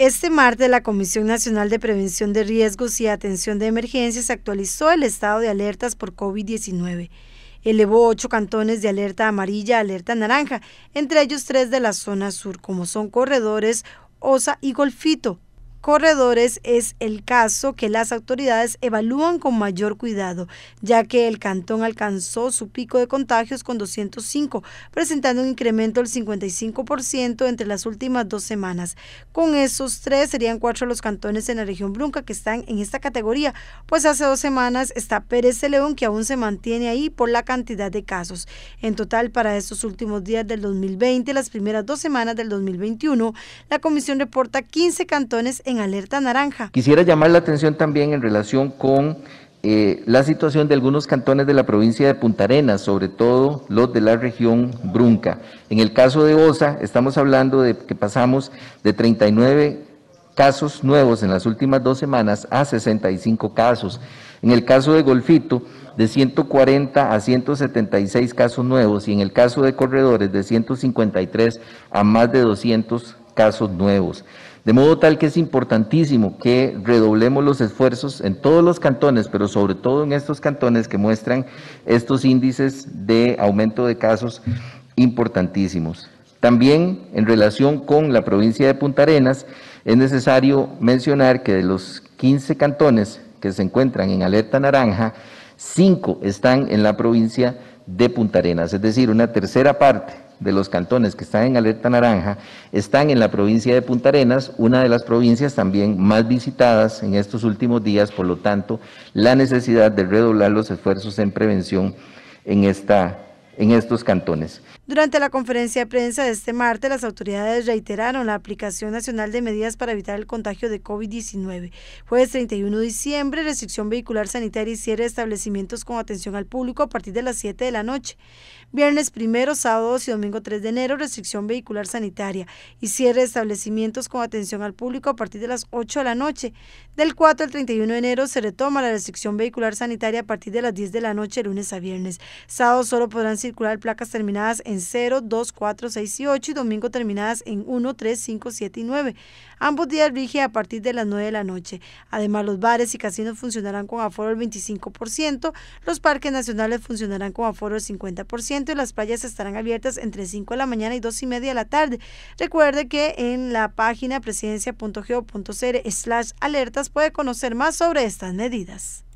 Este martes la Comisión Nacional de Prevención de Riesgos y Atención de Emergencias actualizó el estado de alertas por COVID-19. Elevó ocho cantones de alerta amarilla a alerta naranja, entre ellos tres de la zona sur, como son Corredores, Osa y Golfito, corredores es el caso que las autoridades evalúan con mayor cuidado, ya que el cantón alcanzó su pico de contagios con 205, presentando un incremento del 55% entre las últimas dos semanas. Con esos tres serían cuatro los cantones en la región Brunca que están en esta categoría, pues hace dos semanas está Pérez de León que aún se mantiene ahí por la cantidad de casos. En total, para estos últimos días del 2020, las primeras dos semanas del 2021, la comisión reporta 15 cantones en alerta naranja. Quisiera llamar la atención también en relación con eh, la situación de algunos cantones de la provincia de Punta Arenas, sobre todo los de la región Brunca. En el caso de Osa, estamos hablando de que pasamos de 39 casos nuevos en las últimas dos semanas a 65 casos. En el caso de Golfito, de 140 a 176 casos nuevos y en el caso de corredores, de 153 a más de 200 casos nuevos. De modo tal que es importantísimo que redoblemos los esfuerzos en todos los cantones, pero sobre todo en estos cantones que muestran estos índices de aumento de casos importantísimos. También en relación con la provincia de Punta Arenas, es necesario mencionar que de los 15 cantones que se encuentran en alerta naranja, 5 están en la provincia de Punta Arenas, es decir, una tercera parte de los cantones que están en alerta naranja están en la provincia de Punta Arenas, una de las provincias también más visitadas en estos últimos días, por lo tanto, la necesidad de redoblar los esfuerzos en prevención en esta en estos cantones. Durante la conferencia de prensa de este martes, las autoridades reiteraron la aplicación nacional de medidas para evitar el contagio de COVID-19. Jueves 31 de diciembre, restricción vehicular sanitaria y cierre de establecimientos con atención al público a partir de las 7 de la noche. Viernes primero, sábado y domingo 3 de enero, restricción vehicular sanitaria y cierre de establecimientos con atención al público a partir de las 8 de la noche. Del 4 al 31 de enero se retoma la restricción vehicular sanitaria a partir de las 10 de la noche, lunes a viernes. Sábado solo podrán circular placas terminadas en 0, 2, 4, 6 y 8 y domingo terminadas en 1, 3, 5, 7 y 9. Ambos días rige a partir de las 9 de la noche. Además, los bares y casinos funcionarán con aforo del 25%, los parques nacionales funcionarán con aforo del 50%, las playas estarán abiertas entre 5 de la mañana y 2 y media de la tarde. Recuerde que en la página presidencia.go.cr slash alertas puede conocer más sobre estas medidas.